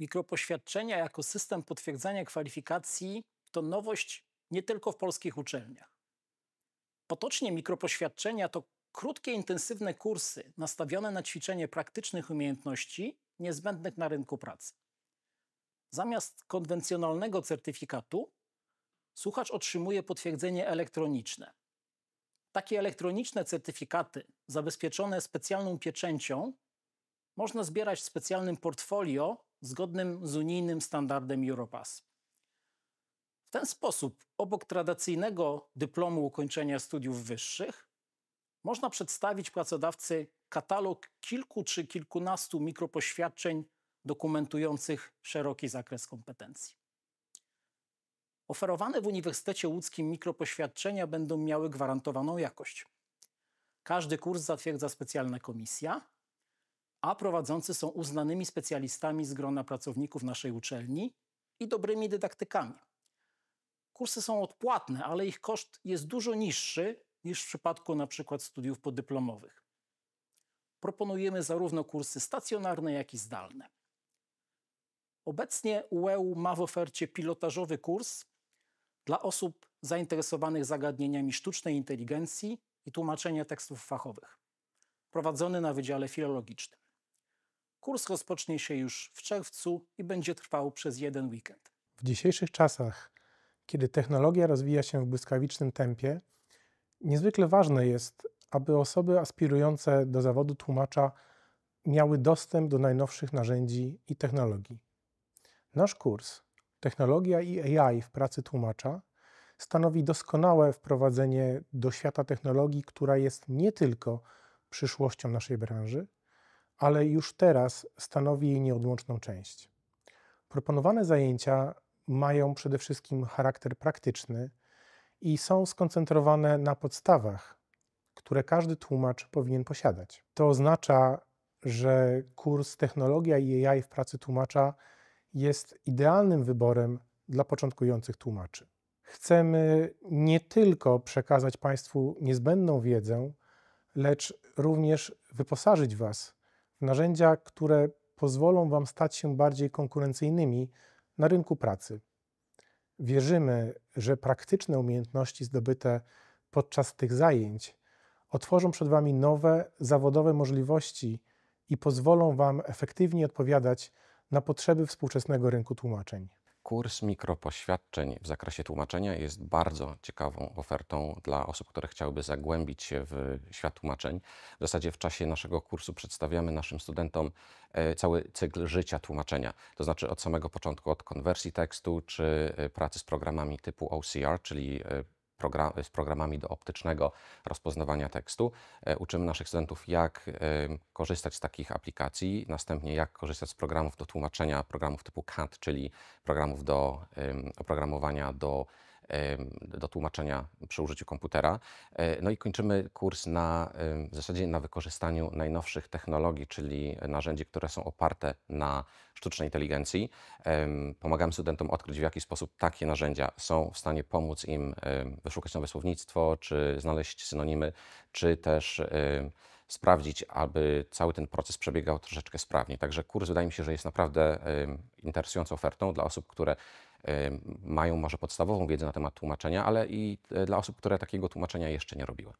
Mikropoświadczenia jako system potwierdzania kwalifikacji to nowość nie tylko w polskich uczelniach. Potocznie mikropoświadczenia to krótkie, intensywne kursy nastawione na ćwiczenie praktycznych umiejętności niezbędnych na rynku pracy. Zamiast konwencjonalnego certyfikatu, słuchacz otrzymuje potwierdzenie elektroniczne. Takie elektroniczne certyfikaty, zabezpieczone specjalną pieczęcią, można zbierać w specjalnym portfolio zgodnym z unijnym standardem Europass. W ten sposób, obok tradycyjnego dyplomu ukończenia studiów wyższych, można przedstawić pracodawcy katalog kilku czy kilkunastu mikropoświadczeń dokumentujących szeroki zakres kompetencji. Oferowane w Uniwersytecie Łódzkim mikropoświadczenia będą miały gwarantowaną jakość. Każdy kurs zatwierdza specjalna komisja, a prowadzący są uznanymi specjalistami z grona pracowników naszej uczelni i dobrymi dydaktykami. Kursy są odpłatne, ale ich koszt jest dużo niższy niż w przypadku np. studiów podyplomowych. Proponujemy zarówno kursy stacjonarne, jak i zdalne. Obecnie UEU e ma w ofercie pilotażowy kurs dla osób zainteresowanych zagadnieniami sztucznej inteligencji i tłumaczenia tekstów fachowych, prowadzony na Wydziale Filologicznym. Kurs rozpocznie się już w czerwcu i będzie trwał przez jeden weekend. W dzisiejszych czasach, kiedy technologia rozwija się w błyskawicznym tempie, niezwykle ważne jest, aby osoby aspirujące do zawodu tłumacza miały dostęp do najnowszych narzędzi i technologii. Nasz kurs Technologia i AI w pracy tłumacza stanowi doskonałe wprowadzenie do świata technologii, która jest nie tylko przyszłością naszej branży, ale już teraz stanowi jej nieodłączną część. Proponowane zajęcia mają przede wszystkim charakter praktyczny i są skoncentrowane na podstawach, które każdy tłumacz powinien posiadać. To oznacza, że kurs Technologia i AI w pracy tłumacza jest idealnym wyborem dla początkujących tłumaczy. Chcemy nie tylko przekazać Państwu niezbędną wiedzę, lecz również wyposażyć Was narzędzia, które pozwolą Wam stać się bardziej konkurencyjnymi na rynku pracy. Wierzymy, że praktyczne umiejętności zdobyte podczas tych zajęć otworzą przed Wami nowe zawodowe możliwości i pozwolą Wam efektywnie odpowiadać na potrzeby współczesnego rynku tłumaczeń. Kurs mikropoświadczeń w zakresie tłumaczenia jest bardzo ciekawą ofertą dla osób, które chciałyby zagłębić się w świat tłumaczeń. W zasadzie w czasie naszego kursu przedstawiamy naszym studentom e, cały cykl życia tłumaczenia, to znaczy od samego początku, od konwersji tekstu czy e, pracy z programami typu OCR, czyli e, program, z programami do optycznego rozpoznawania tekstu. E, uczymy naszych studentów, jak korzystać z takich aplikacji, następnie jak korzystać z programów do tłumaczenia, programów typu CAD, czyli programów do oprogramowania do do tłumaczenia przy użyciu komputera. E, no i kończymy kurs na w zasadzie na wykorzystaniu najnowszych technologii, czyli narzędzi, które są oparte na sztucznej inteligencji. Pomagam studentom odkryć, w jaki sposób takie narzędzia są w stanie pomóc im wyszukać nowe słownictwo, czy znaleźć synonimy, czy też sprawdzić, aby cały ten proces przebiegał troszeczkę sprawniej. Także kurs wydaje mi się, że jest naprawdę interesującą ofertą dla osób, które E, mają może podstawową wiedzę na temat tłumaczenia, ale i e, dla osób, które takiego tłumaczenia jeszcze nie robiły.